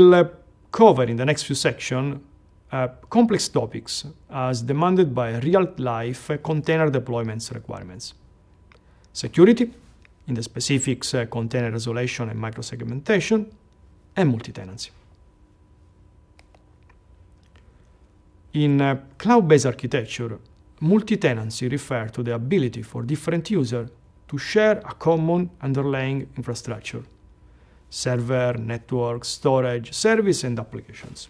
will uh, cover in the next few sections uh, complex topics as demanded by real-life uh, container deployments requirements. Security, in the specifics uh, container isolation and microsegmentation, and multi-tenancy. In uh, cloud-based architecture, multi-tenancy refers to the ability for different users to share a common underlying infrastructure server, network, storage, service, and applications.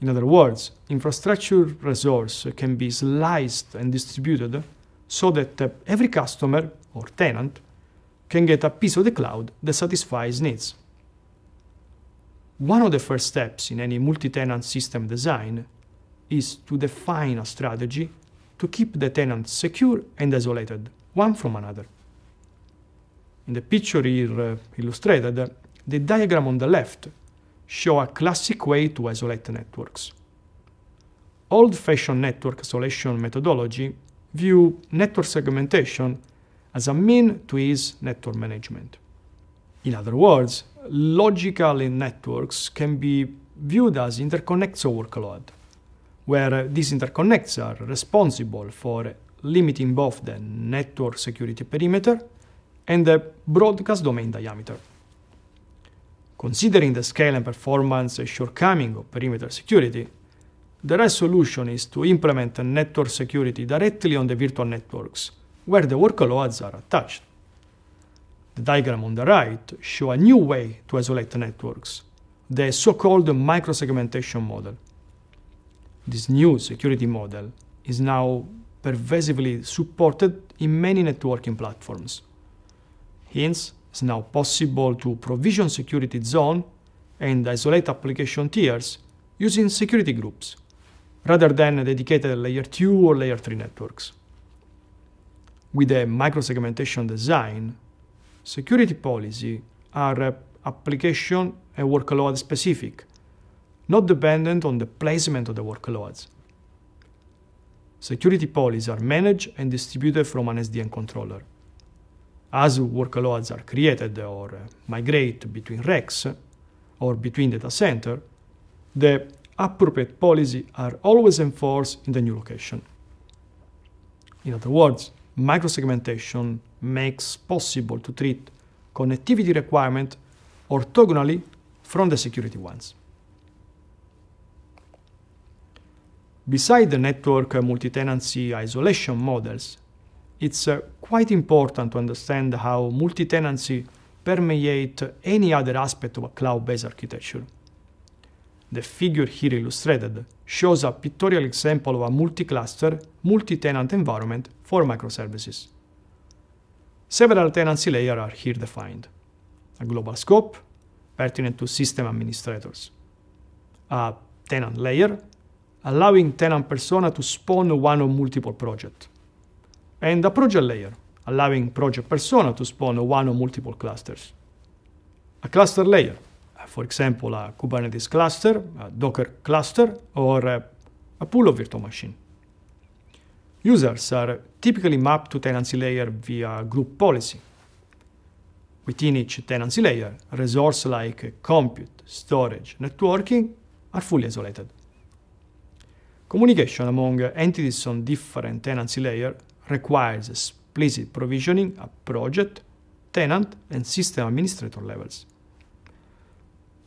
In other words, infrastructure resource can be sliced and distributed so that uh, every customer or tenant can get a piece of the cloud that satisfies needs. One of the first steps in any multi tenant system design is to define a strategy to keep the tenants secure and isolated, one from another. In the picture here uh, illustrated, uh, the diagram on the left show a classic way to isolate networks. Old-fashioned network isolation methodology view network segmentation as a mean to ease network management. In other words, logical networks can be viewed as interconnects of workload, where uh, these interconnects are responsible for limiting both the network security perimeter and the broadcast domain diameter. Considering the scale and performance shortcoming of perimeter security, the right solution is to implement network security directly on the virtual networks, where the workloads are attached. The diagram on the right shows a new way to isolate networks, the so-called microsegmentation model. This new security model is now pervasively supported in many networking platforms. Hence, it's now possible to provision security zone and isolate application tiers using security groups, rather than dedicated layer 2 or layer 3 networks. With a microsegmentation design, security policy are uh, application and workload specific, not dependent on the placement of the workloads. Security policies are managed and distributed from an SDN controller as workloads are created or uh, migrate between racks or between data center, the appropriate policy are always enforced in the new location. In other words, microsegmentation makes possible to treat connectivity requirement orthogonally from the security ones. Beside the network multi-tenancy isolation models, it's uh, quite important to understand how multi-tenancy permeates any other aspect of a cloud-based architecture. The figure here illustrated shows a pictorial example of a multi-cluster, multi-tenant environment for microservices. Several tenancy layers are here defined. A global scope, pertinent to system administrators. A tenant layer, allowing tenant persona to spawn one or multiple projects and a project layer, allowing project persona to spawn one or multiple clusters. A cluster layer, uh, for example, a Kubernetes cluster, a Docker cluster, or a, uh, a pool of virtual machine. Users are typically mapped to tenancy layer via group policy. Within each tenancy layer, resources like compute, storage, networking are fully isolated. Communication among entities on different tenancy layer requires explicit provisioning at project, tenant, and system administrator levels.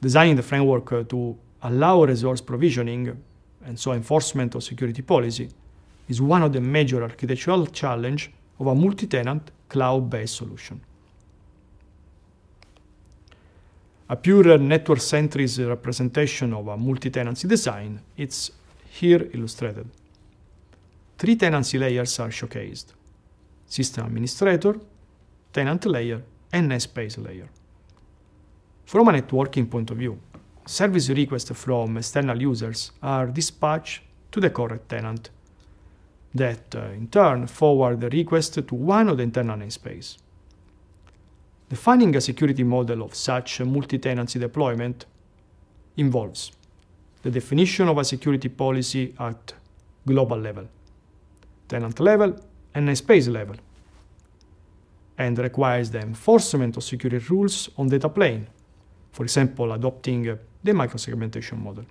Designing the framework to allow resource provisioning, and so enforcement of security policy, is one of the major architectural challenges of a multi-tenant cloud-based solution. A pure network-centric representation of a multi-tenancy design is here illustrated. Three tenancy layers are showcased. System administrator, tenant layer, and namespace layer. From a networking point of view, service requests from external users are dispatched to the correct tenant that, uh, in turn, forward the request to one of the internal namespace. Defining a security model of such multi-tenancy deployment involves the definition of a security policy at global level, tenant level and a space level, and requires the enforcement of security rules on data plane, for example, adopting the microsegmentation model.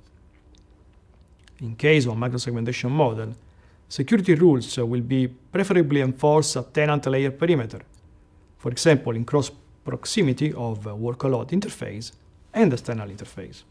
In case of microsegmentation model, security rules will be preferably enforced at tenant layer perimeter, for example, in cross proximity of workload interface and external interface.